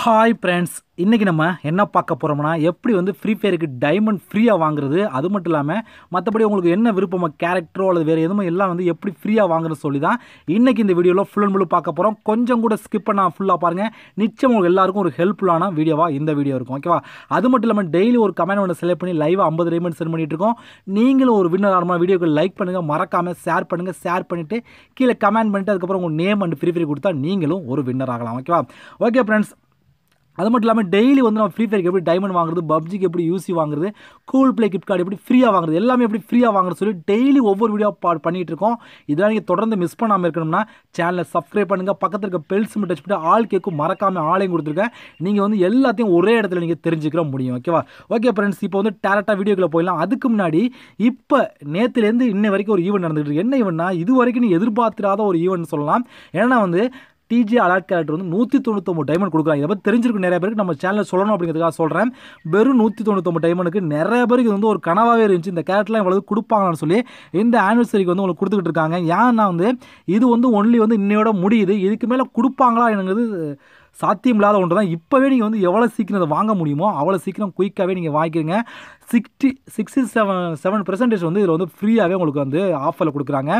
hi friends இன்றைக்கி நம்ம என்ன பார்க்க போகிறோம்னா எப்படி வந்து ஃப்ரீ ஃபயருக்கு டைமண்ட் ஃப்ரீயாக வாங்குறது அது மட்டும் இல்லாமல் மற்றபடி உங்களுக்கு என்ன விருப்பமோ கேரக்டரோ அல்லது வேறு எதுவும் எல்லாம் வந்து எப்படி ஃப்ரீயாக வாங்குறது சொல்லி தான் இன்றைக்கி இந்த வீடியோவில் ஃபுல் அண்ட் ஃபுல் பார்க்க போகிறோம் கொஞ்சம் கூட ஸ்கிப் பண்ணால் ஃபுல்லாக பாருங்கள் நிச்சயம் உங்களுக்கு எல்லாருக்கும் ஒரு ஹெல்ப்ஃபுல்லான வீடியோவாக இந்த வீடியோ இருக்கும் ஓகேவா அது மட்டும் இல்லாமல் டெய்லி ஒரு கமெண்ட் ஒன்று செலக்ட் பண்ணி லைவாக ஐம்பது ரேமெண்ட் சென்ட் பண்ணிகிட்டு இருக்கோம் நீங்களும் ஒரு வின்னர் ஆரம்பமாக வீடியோக்கு லைக் பண்ணுங்கள் மறக்காமல் ஷேர் பண்ணுங்கள் ஷேர் பண்ணிவிட்டு கீழே கமெண்ட் பண்ணிட்டு அதுக்கப்புறம் உங்கள் நேம் அண்ட் ஃப்ரீ ஃப்ரீ கொடுத்தா நீங்களும் ஒரு வின்னர் ஆகலாம் ஓகேவா ஓகே ஃப்ரெண்ட்ஸ் அது மட்டும் இல்லாமல் டெய்லி வந்து நம்ம ஃப்ரீ ஃபயருக்கு எப்படி டைமண்ட் வாங்குறது பப்ஜிக்கு எப்படி யூசி வாங்குறது கூகுள் பிளே கிஃப்ட் கார்டு எப்படி ஃப்ரீயாக வாங்குறது எல்லாமே எப்படி ஃப்ரீயாக வாங்குறது சொல்லி டெய்லி ஒவ்வொரு வீடியோ பா பண்ணிகிட்டு இருக்கோம் இதெல்லாம் நீங்கள் தொடர்ந்து மிஸ் பண்ணாமல் இருக்கணும்னா சேனலை சப்ஸ்கிரைப் பண்ணுங்கள் பக்கத்தில் இருக்க பெல்ஸ் மட்டும் டச் பண்ணி ஆள் கேட்கும் மறக்காமல் ஆளையும் கொடுத்துருக்கேன் நீங்கள் வந்து எல்லாத்தையும் ஒரே இடத்துல நீங்கள் தெரிஞ்சுக்கிற முடியும் ஓகேவா ஓகே ஃப்ரெண்ட்ஸ் இப்போ வந்து டேரெக்டாக வீடியோக்குள்ளே போயிடலாம் அதுக்கு முன்னாடி இப்போ நேற்றுலேருந்து இன்ன வரைக்கும் ஒரு ஈவெண்ட் நடந்துகிட்டு இருக்கு என்ன ஈவெண்ட்னா இது வரைக்கும் நீ எதிர்பார்த்திராத ஒரு ஈவெண்ட் சொல்லலாம் ஏன்னா வந்து டிஜி அலாட் கேரக்டர் வந்து நூற்றி தொண்ணூத்தொம்பது டைமண்ட் கொடுக்குறாங்க இதை பற்றி தெரிஞ்சிருக்கு நிறைய பேருக்கு நம்ம சேனலில் சொல்லணும் அப்படிங்கிறதுக்காக சொல்கிறேன் வெறும் நூற்றி தொண்ணூத்தொம்பது டைமண்டுக்கு நிறைய பேருக்கு இது வந்து ஒரு கனவாகவே இருந்துச்சு இந்த கேரக்டர்லாம் இவ்வளவு கொடுப்பாங்கன்னு சொல்லி இந்த ஆனிவர்சரிக்கு வந்து உங்களுக்கு கொடுத்துக்கிட்டு இருக்காங்க ஏன்னா வந்து இது வந்து ஒன்லி வந்து இன்னையோட முடியுது இதுக்கு மேலே கொடுப்பாங்களா என்னங்கிறது சாத்தியம் இல்லாத ஒன்று தான் இப்போவே நீங்கள் வந்து எவ்வளோ சீக்கிரம் அதை வாங்க முடியுமோ அவ்வளோ சீக்கிரம் குயிக்காகவே நீங்கள் வாங்கிக்கிறீங்க sixty sixty seven seven percentage வந்து இதில் வந்து ஃப்ரீயாகவே உங்களுக்கு வந்து ஆஃபரில் கொடுக்குறாங்க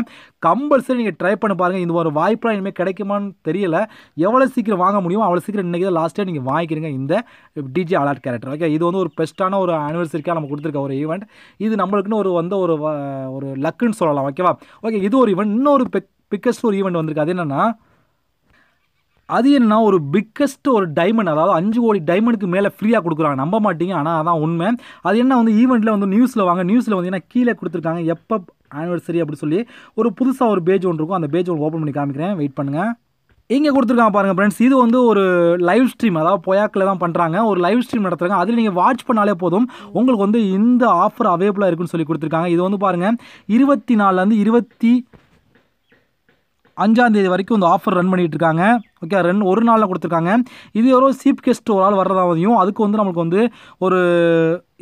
கம்பல்சரி நீங்கள் ட்ரை பண்ணி பாருங்கள் இந்த ஒரு வாய்ப்பெலாம் இனிமேல் கிடைக்குமான்னு தெரியல எவ்வளோ சீக்கிரம் வாங்க முடியுமோ அவ்வளோ சீக்கிரம் இன்றைக்கி தான் லாஸ்ட்டே நீங்கள் வாங்கிக்கிறீங்க இந்த டிஜே அலாட் கேரக்டர் ஓகே இது வந்து ஒரு பெஸ்ட்டான ஒரு அனிவர்சரிக்காக நம்ம கொடுத்துருக்க ஒரு ஈவெண்ட் இது நம்மளுக்குன்னு ஒரு வந்து ஒரு ஒரு லக்குன்னு சொல்லலாம் ஓகேவா ஓகே இது ஒரு ஈவெண்ட் இன்னொரு பிக்கஸ்ட் ஒரு ஈவெண்ட் வந்திருக்கு அது என்னென்னா அது என்னன்னா ஒரு பிக்கஸ்ட் ஒரு டைமண்ட் அதாவது அஞ்சு கோடி டைமண்டுக்கு மேலே ஃப்ரீயாக கொடுக்குறாங்க நம்ப மாட்டீங்க ஆனால் அதான் உண்மை அது என்ன வந்து ஈவெண்ட்டில் வந்து நியூஸில் வாங்க நியூஸில் வந்து என்ன கீழே கொடுத்துருக்காங்க எப்போ ஆனிவர்சரி அப்படி சொல்லி ஒரு புதுசாக ஒரு பேஜ் ஒன்று இருக்கும் அந்த பேஜ் ஒன்று ஓப்பன் பண்ணி காமிக்கிறேன் வெயிட் பண்ணுங்கள் இங்கே கொடுத்துருக்காங்க பாருங்கள் ஃப்ரெண்ட்ஸ் இது வந்து ஒரு லைவ் ஸ்ட்ரீம் அதாவது பொயாக்கில் தான் பண்ணுறாங்க ஒரு லைவ் ஸ்ட்ரீம் நடத்துகிறாங்க அதில் நீங்கள் வாட்ச் பண்ணாலே போதும் உங்களுக்கு வந்து இந்த ஆஃபர் அவைலபிளாக இருக்குன்னு சொல்லி கொடுத்துருக்காங்க இது வந்து பாருங்கள் இருபத்தி நாலுலேருந்து இருபத்தி தேதி வரைக்கும் இந்த ஆஃபர் ரன் பண்ணிகிட்டு இருக்காங்க ஓகே ரன் ஒரு நாளில் கொடுத்துருக்காங்க இது ஒரு சீப் கெஸ்ட் ஒரு ஆள் வர்றதாவதையும் அதுக்கு வந்து நம்மளுக்கு வந்து ஒரு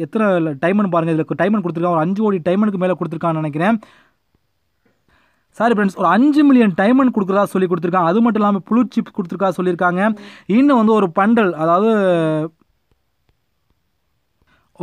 எத்தனை டைமன் பாருங்கள் இதில் டைமன் கொடுத்துருக்காங்க ஒரு அஞ்சு கோடி டைமனுக்கு மேலே கொடுத்துருக்கான்னு நினைக்கிறேன் சாரி ஃப்ரெண்ட்ஸ் ஒரு அஞ்சு மில்லியன் டைமண்ட் கொடுக்குறதா சொல்லி கொடுத்துருக்காங்க அது மட்டும் இல்லாமல் புளு சிப்ஸ் கொடுத்துருக்கா சொல்லியிருக்காங்க இன்னும் வந்து ஒரு பண்டல் அதாவது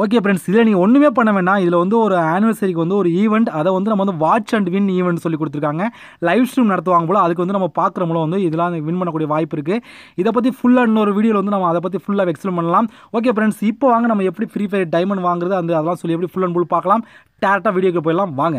ஓகே ஃப்ரெண்ட்ஸ் இதில் நீங்கள் ஒன்றுமே பண்ண வேணாம் இதில் வந்து ஒரு ஆனிவர்சரிக்கு வந்து ஒரு ஈவெண்ட் அதை வந்து நம்ம வந்து வாட்ச் அண்ட் வின் ஈவெண்ட் சொல்லி கொடுத்துருக்காங்க லைவ் ஸ்ட்ரீம் நடத்துவாங்க போல அதுக்கு வந்து நம்ம பார்க்குற மூலம் வந்து இதெல்லாம் வின் பண்ணக்கூடிய வாய்ப்பு இருக்குது இதை பற்றி ஃபுல்லாக இன்னொரு வீடியோவில் வந்து நம்ம அதை பற்றி ஃபுல்லாக எக்ஸ்பிளைன் பண்ணலாம் ஓகே ஃப்ரெண்ட்ஸ் இப்போ வாங்க நம்ம எப்படி ஃப்ரீ ஃபயர் டைமண்ட் வாங்குறது அந்த அதெல்லாம் சொல்லி எப்படி ஃபுல் அண்ட் ஃபுல் பார்க்கலாம் டேரெக்டாக வீடியோக்கு போயிடலாம் வாங்க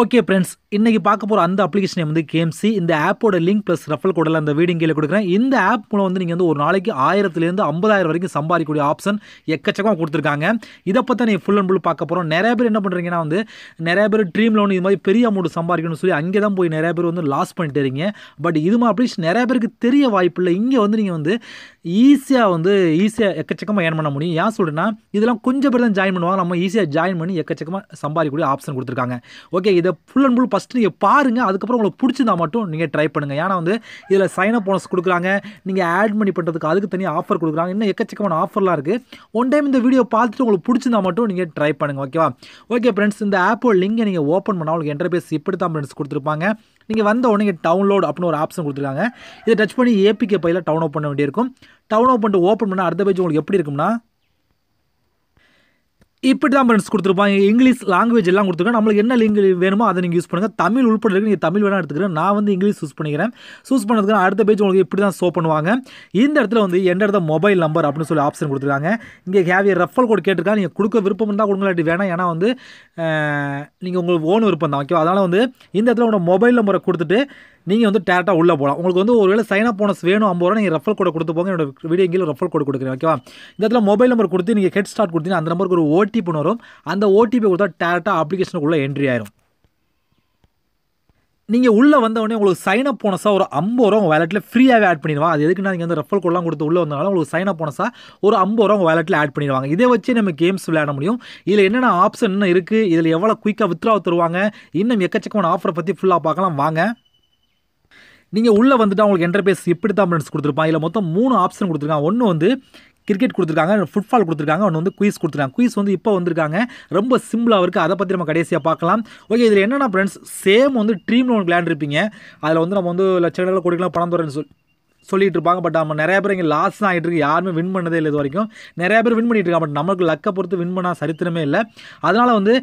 ஓகே ஃப்ரெண்ட்ஸ் இன்றைக்கி பார்க்க போகிற அந்த அப்ளிகேஷனை வந்து கேம்சி இந்த ஆப்போட லிங்க் ப்ளஸ் ரெஃபல் கோடில் அந்த வீடியோ கீழே கொடுக்குறேன் இந்த ஆப் மூலம் வந்து நீங்கள் வந்து ஒரு நாளைக்கு ஆயிரத்துலேருந்து ஐம்பதாயிரம் வரைக்கும் சம்பாதிக்கக்கூடிய ஆப்ஷன் எக்கச்சக்கமாக கொடுத்துருக்காங்க இதை பற்றி நீங்கள் ஃபுல் அண்ட் ஃபுல் பார்க்க போகிறோம் நிறைய பேர் என்ன பண்ணுறீங்கன்னா வந்து நிறைய பேர் ட்ரீம் லோன் இது மாதிரி பெரிய அமௌண்ட் சம்பாதிக்கணும்னு சொல்லி அங்கே தான் போய் நிறைய பேர் வந்து லாஸ் பண்ணிட்டு இருக்கீங்க பட் இது மாதிரி அப்படி நிறைய பேருக்கு தெரிய வாய்ப்பு இல்லை இங்கே வந்து நீங்கள் வந்து ஈஸியாக வந்து ஈஸியாக எக்கச்சக்கமாக ஏன் பண்ண முடியும் ஏன் சொல்கிறேன்னா இதெல்லாம் கொஞ்சம் பேர் தான் ஜாயின் பண்ணுவாங்க நம்ம ஈஸியாக ஜாயின் பண்ணி எக்கச்சக்கமாக சம்பாதிக்கக்கூடிய ஆப்ஷன் கொடுத்துருக்காங்க ஓகே இதை ஃபுல் அண்ட் ஃபுல் ஃபஸ்ட்டு நீங்கள் பாருங்கள் அதுக்கப்புறம் உங்களுக்கு பிடிச்சிருந்தா மட்டும் நீங்கள் ட்ரை பண்ணுங்கள் ஏன்னா வந்து இதில் சைனப் போனஸ் கொடுக்குறாங்க நீங்கள் ஆட் பண்ணி பண்ணுறதுக்கு அதுக்கு தனியாக ஆஃபர் கொடுக்குறாங்க இன்னும் எக்கச்சக்கமான ஆஃபர்லாம் இருக்குது ஒன் டைம் இந்த வீடியோ பார்த்துட்டு உங்களுக்கு பிடிச்சிருந்தா மட்டும் நீங்கள் ட்ரை பண்ணுங்கள் ஓகேவா ஓகே ஃப்ரெண்ட்ஸ் இந்த ஆப்போட லிங்கை நீங்கள் ஓப்பன் பண்ணால் உங்களுக்கு பேஸ் இப்படி தான் ஃப்ரெண்ட்ஸ் கொடுத்துருப்பாங்க நீங்கள் வந்த உடனே டவுன்லோட் அப்படின்னு ஒரு ஆப்ஷன் கொடுத்துருக்காங்க இதை டச் பண்ணி ஏபிகே பையில் டவுன்லோட் பண்ண வேண்டியிருக்கும் டவுன்லோட் பண்ணிட்டு ஓப்பன் பண்ணால் அடுத்த பேஜ் உங்களுக்கு எப்படி இருக்கும்னா இப்படி தான் ஃப்ரெண்ட்ஸ் கொடுத்துருப்பாங்க இங்கிலீஷ் லாங்குவேஜ் எல்லாம் கொடுத்துருக்கோம் நம்மளுக்கு என்ன லிங்க் வேணுமோ அதை நீங்கள் யூஸ் பண்ணுங்கள் தமிழ் உள்பட இருக்குது நீங்கள் தமிழ் வேணால் எடுத்துக்கிறேன் நான் வந்து இங்கிலீஷ் யூஸ் பண்ணிக்கிறேன் சூஸ் பண்ணுறதுக்கு அடுத்த பேஜ் உங்களுக்கு இப்படி தான் ஷோ பண்ணுவாங்க இந்த இடத்துல வந்து எந்த இடத்த மொபைல் நம்பர் அப்படின்னு சொல்லி ஆப்ஷன் கொடுத்துருக்காங்க இங்கே ஹேவியர் ரெஃபல் கோட் கேட்டிருக்காங்க நீங்கள் கொடுக்க விருப்பம் இருந்தால் கொடுங்க வேணாம் ஏன்னா வந்து நீங்கள் உங்களுக்கு ஓன் விருப்பம் தான் ஓகே அதனால் வந்து இந்த இடத்துல உங்களோட மொபைல் நம்பரை கொடுத்துட்டு நீங்கள் வந்து டேரெக்டாக உள்ளே போகலாம் உங்களுக்கு வந்து ஒரு வேலை சைன் போனஸ் வேணும் ஐம்பது ரூபா நீங்கள் ரஃபர் கூட கொடுத்து போங்க என்னோட வீடியோ எங்கேயும் ரஃபர் கூட கொடுக்குறேன் ஓகேவா இந்த இடத்துல மொபைல் நம்பர் கொடுத்து நீங்கள் ஹெட் ஸ்டார்ட் கொடுத்தீங்கன்னா அந்த நம்பருக்கு ஒரு ஓடிபி வரும் அந்த ஓடிபி கொடுத்தா டேரெக்டாக அப்ளிகேஷனுக்குள்ளே என்ட்ரி ஆயிரும் நீங்கள் உள்ளே வந்தவொடனே உங்களுக்கு சைனப் போனஸாக ஒரு ஐம்பது ரூபா உங்கள் வேலெட்டில் ஃப்ரீயாகவே ஆட் பண்ணிடுவாங்க அது எதுக்குன்னா நீங்கள் வந்து ரெஃபர் கோட்லாம் கொடுத்து உள்ளே வந்தனால உங்களுக்கு சைனப் போனஸாக ஒரு ஐம்பது ரூபா உங்கள் வேலெட்டில் ஆட் பண்ணிடுவாங்க இதை வச்சு நம்ம கேம்ஸ் விளையாட முடியும் இதில் என்னென்ன ஆப்ஷன் இன்னும் இருக்குது இதில் எவ்வளோ குயிக்காக வித்ராவை தருவாங்க இன்னும் எக்கச்சக்கமான ஆஃபரை பற்றி ஃபுல்லாக பார்க்கலாம் வாங்க நீங்கள் உள்ளே வந்துட்டு அவங்களுக்கு என்டர்பேஸ் எப்படி தான் ப்ரெண்ட்ஸ் கொடுத்துருப்பான் இல்லை மொத்தம் மூணு ஆப்ஷன் கொடுத்துருக்கான் ஒன்று வந்து கிரிக்கெட் கொடுத்துருக்காங்க ஃபுட்பால் கொடுத்துருக்காங்க ஒன்று வந்து குயிஸ் கொடுத்துருக்காங்க குயிஸ் வந்து இப்போ வந்திருக்காங்க ரொம்ப சிம்பிளாக இருக்குது அதை பற்றி நம்ம கடைசியாக பார்க்கலாம் ஓகே இதில் என்னென்னா ஃப்ரெண்ட்ஸ் சேம் வந்து ட்ரீம் லோன் விளையாண்டுருப்பீங்க அதில் வந்து நம்ம வந்து லட்ச கணக்கில் கொடுக்கலாம் பணம் தரேன்னு சொல்லி சொல்லிட்டு இருப்பாங்க பட் நம்ம நிறைய பேர் இங்கே லாஸ் ஆகிட்டு இருக்கு யாருமே வின் பண்ணதே இல்லை இது வரைக்கும் நிறைய பேர் வின் பண்ணிட்டு இருக்காங்க பட் நம்மளுக்கு லக்கை பொறுத்து வின் பண்ணால் சரித்திரமே இல்லை அதனால் வந்து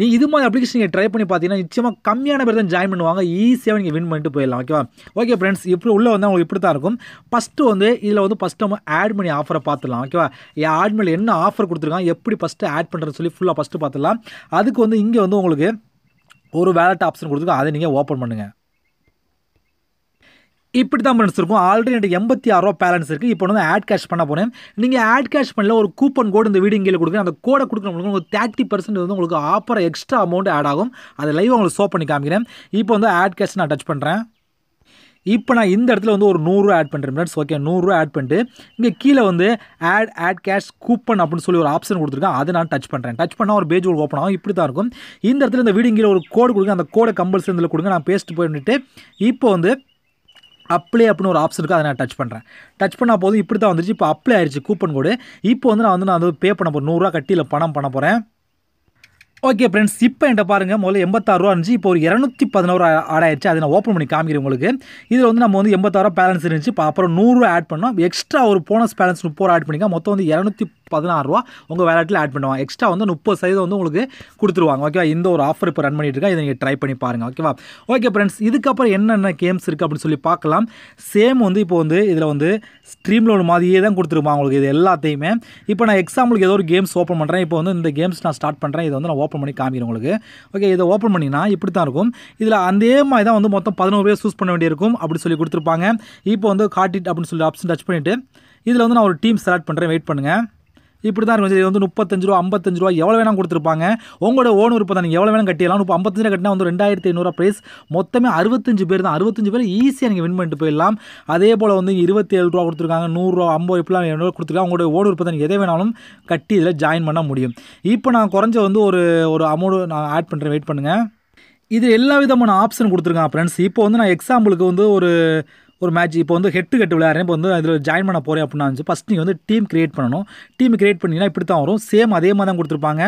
நீ இது மாதிரி அப்ளிகேஷன் நீங்கள் ட்ரை பண்ணி பார்த்தீங்கன்னா நிச்சயமாக கம்மியான பேர் தான் ஜாயின் பண்ணுவாங்க ஈஸியாக நீங்கள் வின் பண்ணிட்டு போயிடலாம் ஓகேவா ஓகே ஃப்ரெண்ட்ஸ் இப்படி உள்ளே வந்து அவங்களுக்கு இப்படி தான் இருக்கும் ஃபஸ்ட்டு வந்து இதில் வந்து ஃபஸ்ட்டு நம்ம ஆட் பண்ணி ஆஃபரை பார்த்துலாம் ஓகேவா ஆட் மேலே என்ன ஆஃபர் கொடுத்துருக்காங்க எப்படி ஃபஸ்ட்டு ஆட் பண்ணுறது சொல்லி ஃபுல்லாக ஃபஸ்ட்டு பார்த்துலாம் அதுக்கு வந்து இங்கே வந்து உங்களுக்கு ஒரு வேலட் ஆப்ஷன் கொடுத்துருக்கோம் அதை நீங்கள் ஓப்பன் பண்ணுங்கள் இப்படி தான் பண்ணிருக்கோம் ஆல்ரெடி என்கிட்ட எண்பத்தி ஆறு ரூபா பேலன்ஸ் இருக்குது இப்போ வந்து ஆட் கேஷ் பண்ண போனேன் நீங்கள் ஆட் கேஷ் பண்ணல ஒரு கூப்பன் கோடு இந்த வீடு இங்கே கொடுக்குற அந்த கோடை கொடுக்குறவங்களுக்கு உங்களுக்கு தேர்ட்டி பர்சன்ட் வந்து உங்களுக்கு ஆஃபர் எக்ஸ்ட்ரா அமௌண்ட் ஆட் ஆகும் அதை லைவ் உங்களுக்கு ஷோ பண்ணி காமிக்கிறேன் இப்போ வந்து ஆட் கேஷ் நான் டச் பண்ணுறேன் இப்போ நான் இந்த இடத்துல வந்து ஒரு நூறுரூவா ஆட் பண்ணுறேன் ஃப்ரெண்ட்ஸ் ஓகே நூறுரூவா ஆட் பண்ணிட்டு இங்கே கீழே வந்து ஆட் ஆட் கேஷ் கூப்பன் அப்படின்னு சொல்லி ஒரு ஆப்ஷன் கொடுத்துருக்கேன் அதை நான் டச் பண்ணுறேன் டச் பண்ணால் ஒரு பேஜ் ஓப்பன் ஆகும் இப்படி தான் இருக்கும் இந்த இடத்துல இந்த இங்கே ஒரு கோடு கொடுங்க அந்த கோடை கம்பல்சரி இதில் கொடுங்க நான் பேஸ்ட் போயிட்டு இப்போ வந்து அப்ளை அப்படின்னு ஒரு ஆப்ஷன் இருக்குது அதை நான் டச் பண்ணுறேன் டச் பண்ணால் போதும் இப்படி தான் வந்துருச்சு இப்போ அப்ளை ஆயிடுச்சு கூப்பன் கோடு இப்போ வந்து நான் வந்து நான் வந்து பே பண்ண போகிறேன் நூறுரூவா கட்டியில் பணம் பண்ண போகிறேன் ஓகே ஃப்ரெண்ட்ஸ் இப்போ என்கிட்ட பாருங்கள் முதல்ல எண்பத்தாறு இருந்துச்சு இப்போ ஒரு இரநூத்தி பதினோரு ஆட் ஆயிடுச்சு அதை நான் ஓப்பன் பண்ணி காமிக்கிறேன் உங்களுக்கு இதில் வந்து நம்ம வந்து எண்பத்தாறு பேலன்ஸ் இருந்துச்சு இப்போ அப்புறம் நூறுரூவா ஆட் பண்ணோம் எக்ஸ்ட்ரா ஒரு போனஸ் பேலன்ஸ் முப்பது ஆட் பண்ணிக்கலாம் மொத்தம் வந்து இரநூத்தி பதினாறுரூவா உங்கள் வேலட்டில் ஆட் பண்ணுவாங்க எக்ஸ்ட்ரா வந்து முப்பது சதவீதம் வந்து உங்களுக்கு கொடுத்துருவாங்க ஓகேவா இந்த ஒரு ஆஃபர் இப்போ ரன் பண்ணிட்டு இருக்கா இதை நீங்கள் ட்ரை பண்ணி பாருங்கள் ஓகேவா ஓகே ஃப்ரெண்ட்ஸ் இதுக்கப்புறம் என்னென்ன கேம்ஸ் இருக்குது அப்படின்னு சொல்லி பார்க்கலாம் சேம் வந்து இப்போ வந்து இதில் வந்து ஸ்ட்ரீம் லோன் மாதிரியே தான் கொடுத்துருப்பாங்க உங்களுக்கு இது எல்லாத்தையுமே இப்போ நான் எக்ஸாம்பிளுக்கு ஏதோ ஒரு கேம்ஸ் ஓப்பன் பண்ணுறேன் இப்போ வந்து இந்த கேம்ஸ் நான் ஸ்டார்ட் பண்ணுறேன் இதை வந்து நான் ஓப்பன் பண்ணி காமிக்கிறேன் உங்களுக்கு ஓகே இதை ஓப்பன் பண்ணினா இப்படி தான் இருக்கும் இதில் அதே மாதிரி தான் வந்து மொத்தம் பதினோரு பேர் சூஸ் பண்ண வேண்டியிருக்கும் அப்படின்னு சொல்லி கொடுத்துருப்பாங்க இப்போ வந்து காட்டிட் அப்படின்னு சொல்லி ஆப்ஷன் டச் பண்ணிவிட்டு இதில் வந்து நான் ஒரு டீம் செலக்ட் பண்ணுறேன் வெயிட் பண்ணுங்கள் இப்படி தான் இருக்கும் சரி வந்து முப்பத்தஞ்சு ரூபா ஐம்பத்தஞ்சு ரூபா எவ்வளோ வேணால் கொடுத்துருப்பாங்க உங்களோட ஓன் விருப்பம் நீங்கள் எவ்வளோ வேணும் கட்டிடலாம் இப்போ ஐம்பத்தஞ்சு ரூபா கட்டினா வந்து ரெண்டாயிரத்தி ஐநூறுரூவா ப்ரைஸ் மொத்தமே அறுபத்தஞ்சு பேர் தான் அறுபத்தஞ்சு பேர் ஈஸியாக நீங்கள் வின் பண்ணிட்டு போயிடலாம் அதே போல் வந்து இருபத்தி ஏழு ரூபா கொடுத்துருக்காங்க நூறுரூவா ஐம்பது இப்படிலாம் எவ்வளோ கொடுத்துருக்காங்க உங்களோட ஓன் விருப்பத்தை நீங்கள் எதை வேணாலும் கட்டி இதில் ஜாயின் பண்ண முடியும் இப்போ நான் குறைஞ்ச வந்து ஒரு ஒரு அமௌண்ட் நான் ஆட் பண்ணுறேன் வெயிட் பண்ணுங்கள் இது எல்லா விதமான ஆப்ஷன் கொடுத்துருக்கான் ஃப்ரெண்ட்ஸ் இப்போ வந்து நான் எக்ஸாம்பிளுக்கு வந்து ஒரு ஒரு மேட்ச் இப்போ வந்து ஹெட்டு கட்டு விளையாடுறேன் இப்போ வந்து அதில் ஜாயின் பண்ண போகிறேன் அப்படின்னா ஃபஸ்ட் நீங்கள் வந்து டீம் கிரியேட் பண்ணணும் டீம் கிரியேட் பண்ணிங்கன்னா இப்படி தான் வரும் சேம் அதே மாதிரி தான் கொடுத்துருப்பாங்க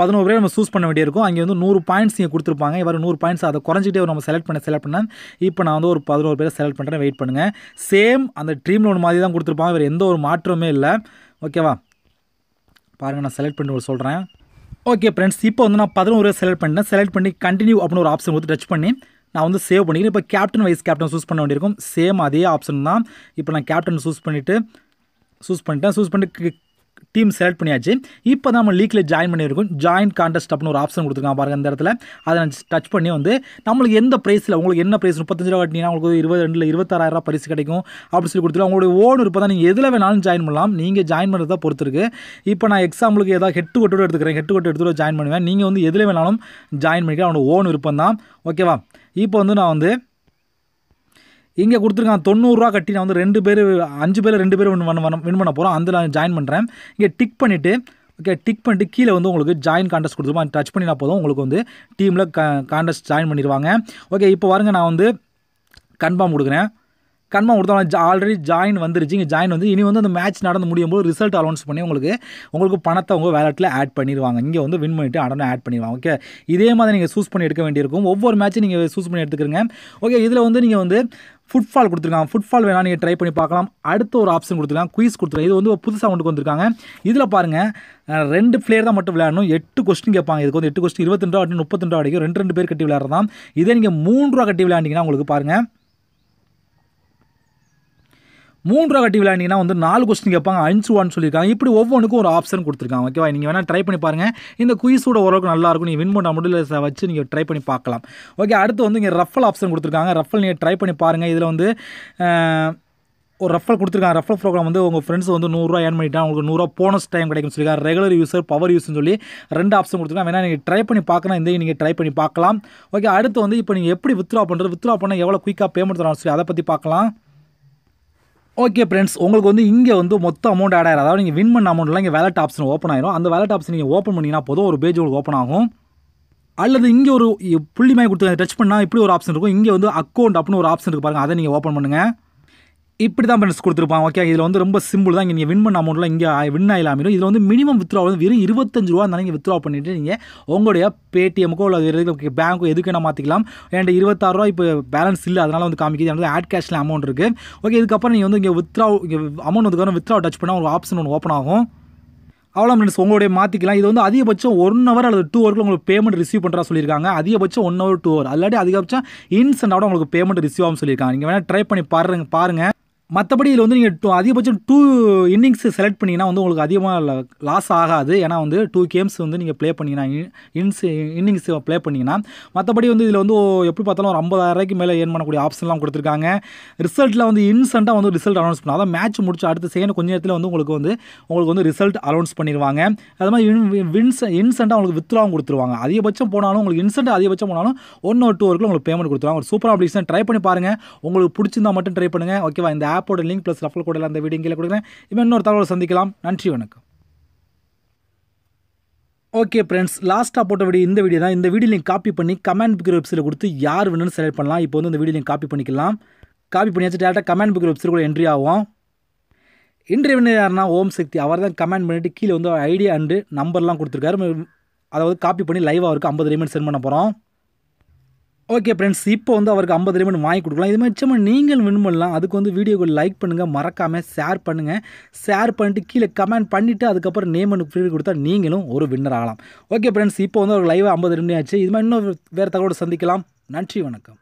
பதினோரு பேர் நம்ம சூஸ் பண்ண வேண்டியிருக்கும் அங்கே வந்து நூறு பாயிண்ட்ஸ் நீங்கள் கொடுத்துருப்பாங்க இவர் நூறு பாயிண்ட்ஸ் அதை குறைஞ்சிட்டே நம்ம செலக்ட் பண்ண செலக்ட் பண்ணேன் இப்போ நான் வந்து ஒரு பதினோரு பேரை செலக்ட் பண்ணுறேன் வெயிட் பண்ணுங்கள் சேம் அந்த ட்ரீம் லோன் மாதிரி தான் கொடுத்துருப்பாங்க வேறு எந்த ஒரு மாற்றமே இல்லை ஓகேவா பாருங்கள் நான் செலக்ட் பண்ணி சொல்கிறேன் ஓகே ஃப்ரெண்ட்ஸ் இப்போ வந்து நான் பதினோரு செலக்ட் பண்ணேன் செலக்ட் பண்ணி கண்டினியூ அப்படின்னு ஒரு ஆப்ஷன் கொடுத்து டச் பண்ணி நான் வந்து சேவ் பண்ணிக்கிறேன் இப்போ கேப்டன் வைஸ் கேப்டன் சூஸ் பண்ண வேண்டியிருக்கும் சேம் அதே ஆப்ஷன் தான் இப்போ நான் கேப்டன் சூஸ் பண்ணிவிட்டு சூஸ் பண்ணிட்டேன் சூஸ் பண்ணிட்டு டீம் செலக்ட் பண்ணியாச்சு இப்போ நம்ம லீக்கில் ஜாயின் பண்ணியிருக்கோம் ஜாயின் கான்டெஸ்ட் அப்படின்னு ஒரு ஆப்ஷன் கொடுத்துருக்காங்க பாருங்கள் இந்த இடத்துல அதை நான் டச் பண்ணி வந்து நம்மளுக்கு எந்த ப்ரைஸில் உங்களுக்கு என்ன ப்ரைஸ் முப்பத்தஞ்சு ரூபா கட்டினீங்கன்னா உங்களுக்கு இருபது இருபத்தாயிரம் ரூபா பரிசு கிடைக்கும் அப்படின்னு சொல்லி கொடுத்துருவோம் உங்களுடைய ஓன் இருப்போ தான் நீங்கள் எதில் வேணாலும் ஜாயின் பண்ணலாம் நீங்கள் ஜாயின் பண்ணுறதை பொறுத்திருக்கு இப்போ நான் எக்ஸாம்பிளுக்கு ஏதாவது ஹெட்டு கொட்டோட எடுத்துக்கிறேன் ஹெட்டு கொட்டு எடுத்துகிட்டு ஜாயின் பண்ணுவேன் நீங்கள் வந்து எதில் வேணாலும் ஜாயின் பண்ணிக்கிறேன் அவனோட ஓன் விருப்பம் தான் ஓகேவா இப்போ வந்து நான் வந்து இங்கே கொடுத்துருக்கான் தொண்ணூறுரூவா கட்டி நான் வந்து ரெண்டு பேர் அஞ்சு பேர் ரெண்டு பேர் வின் பண்ண வின் பண்ண போகிறோம் அதில் நான் ஜாயின் பண்ணுறேன் இங்கே டிக் பண்ணிவிட்டு ஓகே டிக் பண்ணிட்டு கீழே வந்து உங்களுக்கு ஜாயின் கான்டெஸ்ட் கொடுத்துருவோம் டச் பண்ணினா போதும் உங்களுக்கு வந்து டீமில் கான்டெஸ்ட் ஜாயின் பண்ணிடுவாங்க ஓகே இப்போ பாருங்கள் நான் வந்து கன்ஃபார்ம் கொடுக்குறேன் கன்ஃபார்ம் கொடுத்தோம் ஆல்ரெடி ஜாயின் வந்துருச்சு இங்கே ஜாயின் வந்து இனி வந்து அந்த மேட்ச் நடந்து முடியும் போது ரிசல்ட் அலௌன்ஸ் பண்ணி உங்களுக்கு உங்களுக்கு பணத்தை உங்கள் வேலட்டில் ஆட் பண்ணிடுவாங்க இங்கே வந்து வின் பண்ணிவிட்டு அடனே ஆட் பண்ணிடுவாங்க ஓகே இதே மாதிரி நீங்கள் சூஸ் பண்ணி எடுக்க வேண்டியிருக்கும் ஒவ்வொரு மேட்ச்சும் நீங்கள் சூஸ் பண்ணி எடுத்துக்கிறங்க ஓகே இதில் வந்து நீங்கள் வந்து ஃபுட்ஃபால் கொடுத்துருக்காங்க ஃபுட்ஃபால் வேணால் நீங்கள் ட்ரை பண்ணி பார்க்கலாம் அடுத்த ஒரு ஆப்ஷன் கொடுத்துருக்காங்க குயிஸ் கொடுத்துருக்காங்க இது வந்து புதுசாக ஒன்றுக்கு வந்திருக்காங்க இதில் பாருங்கள் ரெண்டு பிளேயர் தான் மட்டும் விளையாடணும் எட்டு கொஸ்டின் கேட்பாங்க இதுக்கு வந்து எட்டு கொஸ்டின் இருபத்தெண்டு ரூபா முப்பத்தெண்டு ரூபா அடிக்கும் ரெண்டு ரெண்டு பேர் கட்டி விளையாடுறதான் இதே நீங்கள் மூன்று ரூபா கட்டி விளையாண்டிங்கன்னா உங்களுக்கு பாருங்கள் மூன்று கட்டி விளையாண்டிங்கன்னா வந்து நாலு கொஸ்டின் கேட்பாங்க அஞ்சு ஒன் சொல்லியிருக்காங்க இப்படி ஒவ்வொன்றுக்கும் ஒரு ஆப்ஷன் கொடுத்துருக்காங்க ஓகேவா நீங்கள் வேணால் ட்ரை பண்ணி பாருங்கள் இந்த குயிஸோட ஓரளவுக்கு நல்லாயிருக்கும் நீங்கள் வின் பண்ண முடியல வச்சு நீங்கள் ட்ரை பண்ணி பார்க்கலாம் ஓகே அடுத்து வந்து இங்கே ரஃபல் ஆப்ஷன் கொடுத்துருக்காங்க ரஃபல் நீங்கள் ட்ரை பண்ணி பாருங்கள் இதில் வந்து ஒரு ரஃபல் கொடுத்துருக்காங்க ரஃபல் ப்ரோக்ராம் வந்து உங்கள் ஃப்ரெண்ட்ஸ் வந்து நூறுரூவா ஏர்ன் பண்ணிட்டா உங்களுக்கு நூறுரூவா போனஸ் டைம் கிடைக்கும் சொல்லியிருக்காங்க ரெகுலர் யூஸர் பவர் யூஸ்னு சொல்லி ரெண்டு ஆப்ஷன் கொடுத்துருக்காங்க வேணால் நீங்கள் ட்ரை பண்ணி பார்க்கலாம் இந்த நீங்கள் ட்ரை பண்ணி பார்க்கலாம் ஓகே அடுத்து வந்து இப்போ நீங்கள் எப்படி வித்ரா பண்ணுறது வித்ரா பண்ணால் எவ்வளோ குயிக்காக பேமெண்ட் தரான்னு சொல்லி அதை பற்றி பார்க்கலாம் ஓகே ஃப்ரெண்ட்ஸ் உங்களுக்கு வந்து இங்கே வந்து மொத்த அமௌண்ட் ஆட் ஆகிடும் அதாவது நீங்கள் வின் பண்ண அமௌண்ட்லாம் இங்கே வேலட் ஆப்ஷன் ஓப்பன் ஆயிரும் அந்த வேலட் ஆப்ஷன் நீங்கள் ஓப்பன் பண்ணிங்கன்னா போதும் ஒரு பேஜ் உங்களுக்கு ஓப்பன் ஆகும் அல்லது இங்கே ஒரு புள்ளி மாதிரி கொடுத்து டச் பண்ணால் இப்படி ஒரு ஆப்ஷன் இருக்கும் இங்கே வந்து அக்கௌண்ட் அப்படின்னு ஒரு ஆப்ஷன் இருக்குது பாருங்கள் அதை நீங்கள் ஓப்பன் பண்ணுங்கள் இப்படி தான் பெனல்ஸ் கொடுத்துருப்பாங்க ஓகே இதில் வந்து ரொம்ப சிம்பிள் தான் இங்கே நீங்கள் வின் பண்ண அமௌண்ட்லாம் இங்கே வின் ஆயிலாமிடும் இதில் வந்து மினிமம் வித்ரா வந்து வெறும் இருபத்தஞ்சு ரூபா இருந்தாலும் நீங்கள் வித்ரா பண்ணிவிட்டு நீங்கள் உங்களுடைய பேடிஎமுக்கோ இல்லை பேங்க்கோ எதுக்கு நான் மாற்றிக்கலாம் என்கிட்ட இருபத்தாறு ரூபா இப்போ பேலன்ஸ் இல்லை அதனால் வந்து காமிக்கிது அதனால் ஆட் கேஷில் அமௌண்ட் இருக்குது ஓகே இதுக்கப்புறம் நீங்கள் வந்து இங்கே வித்ரா அமௌண்ட் அதுக்கப்புறம் வித்ரா டச் பண்ணால் ஒரு ஆப்ஷன் ஒன்று ஓப்பன் ஆகும் அவ்வளோ மினிட்ஸ் உங்களுடைய மாற்றிக்கலாம் இது வந்து அதிகபட்சம் ஒன் ஹவர் அல்லது டூ ஹவருக்கு உங்களுக்கு பேமெண்ட் ரிசீவ் பண்ணுறா சொல்லியிருக்காங்க அதிகபட்சம் ஒன் ஹவர் டூ ஹவர் அல்லாட்டி அதிகபட்சம் இன்ஸ்டன்டாக உங்களுக்கு பேமெண்ட் ரிசீவ் ஆகும் சொல்லியிருக்காங்க நீங்கள் வேணால் ட்ரை பண்ணி பாருங்க பாருங்கள் மற்றபடி இதில் வந்து நீங்கள் டூ அதிகபட்சம் டூ இன்னிங்ஸ் செலக்ட் பண்ணிங்கன்னா வந்து உங்களுக்கு அதிகமாக லாஸ் ஆகாது ஏன்னா வந்து டூ கேம்ஸ் வந்து நீங்கள் ப்ளே பண்ணிங்கன்னா இன்ஸ் இன்னிங்ஸ் ப்ளே பண்ணிங்கன்னா மற்றபடி வந்து இதில் வந்து எப்படி பார்த்தாலும் ஒரு ஐம்பதாயிரரூபாய்க்கு மேலே ஏர்ன் பண்ணக்கூடிய ஆப்ஷன்லாம் கொடுத்துருக்காங்க ரிசல்ட்டில் வந்து இன்சென்ட்டாக வந்து ரிசல்ட் அனௌன்ஸ் பண்ணால் அதான் மேட்ச் முடிச்சு அடுத்த செகண்ட் கொஞ்ச நேரத்தில் வந்து உங்களுக்கு வந்து உங்களுக்கு வந்து ரிசல்ட் அனௌன்ஸ் பண்ணிடுவாங்க அது மாதிரி வின்ஸ் இன்சென்ட்டாக உங்களுக்கு வித்ராவும் கொடுத்துருவாங்க அதிகபட்சம் போனாலும் உங்களுக்கு இன்சென்ட் அதிகபட்சம் போனாலும் ஒன் ஒரு டூ வரைக்கும் உங்களுக்கு பேமெண்ட் கொடுத்துருவாங்க ஒரு சூப்பராக அப்ளிகேஷன் ட்ரை பண்ணி பாருங்கள் உங்களுக்கு பிடிச்சிருந்தா மட்டும் ட்ரை பண்ணுங்கள் ஓகேவா இந்த ஆப்போட லிங்க் ப்ளஸ் ரஃபல் கூட அந்த வீடியோ கீழே கொடுக்குறேன் இப்போ இன்னொரு தகவல் சந்திக்கலாம் நன்றி வணக்கம் ஓகே ஃப்ரெண்ட்ஸ் லாஸ்ட்டாக போட்ட வீடியோ இந்த வீடியோ தான் இந்த வீடியோ லிங்க் காப்பி பண்ணி கமெண்ட் புக் வெப்சைட்டில் கொடுத்து யார் வேணும்னு செலக்ட் பண்ணலாம் இப்போ வந்து இந்த வீடியோ லிங்க் காப்பி பண்ணிக்கலாம் காப்பி பண்ணியாச்சு டேரெக்டாக கமெண்ட் புக் வெப்சைட் கூட என்ட்ரி ஆகும் இன்டர்வியூ யாருன்னா ஓம் சக்தி அவர் தான் கமெண்ட் பண்ணிவிட்டு கீழே வந்து ஐடியா அண்டு நம்பர்லாம் கொடுத்துருக்காரு அதாவது காப்பி பண்ணி லைவாக இருக்குது ஐம்பது ரீமெண்ட் சென்ட் பண்ண போகிறோம் ஓகே ஃப்ரெண்ட்ஸ் இப்போ வந்து அவருக்கு ஐம்பது ரிமன் வாங்கி கொடுக்கலாம் இது மாதிரி நீங்கள் வின் பண்ணலாம் அதுக்கு வந்து வீடியோக்கு லைக் பண்ணுங்கள் மறக்காமல் ஷேர் பண்ணுங்கள் ஷேர் பண்ணிட்டு கீழே கமெண்ட் பண்ணிவிட்டு அதுக்கப்புறம் நேம் ஒன்று ஃப்ரீ கொடுத்தா நீங்களும் ஒரு வின்னர் ஆகலாம் ஓகே ஃப்ரெண்ட்ஸ் இப்போ வந்து அவருக்கு லைவாக ஐம்பது ரிமன் ஆச்சு இது மாதிரி இன்னும் வேறு தகவலோடு சந்திக்கலாம் நன்றி வணக்கம்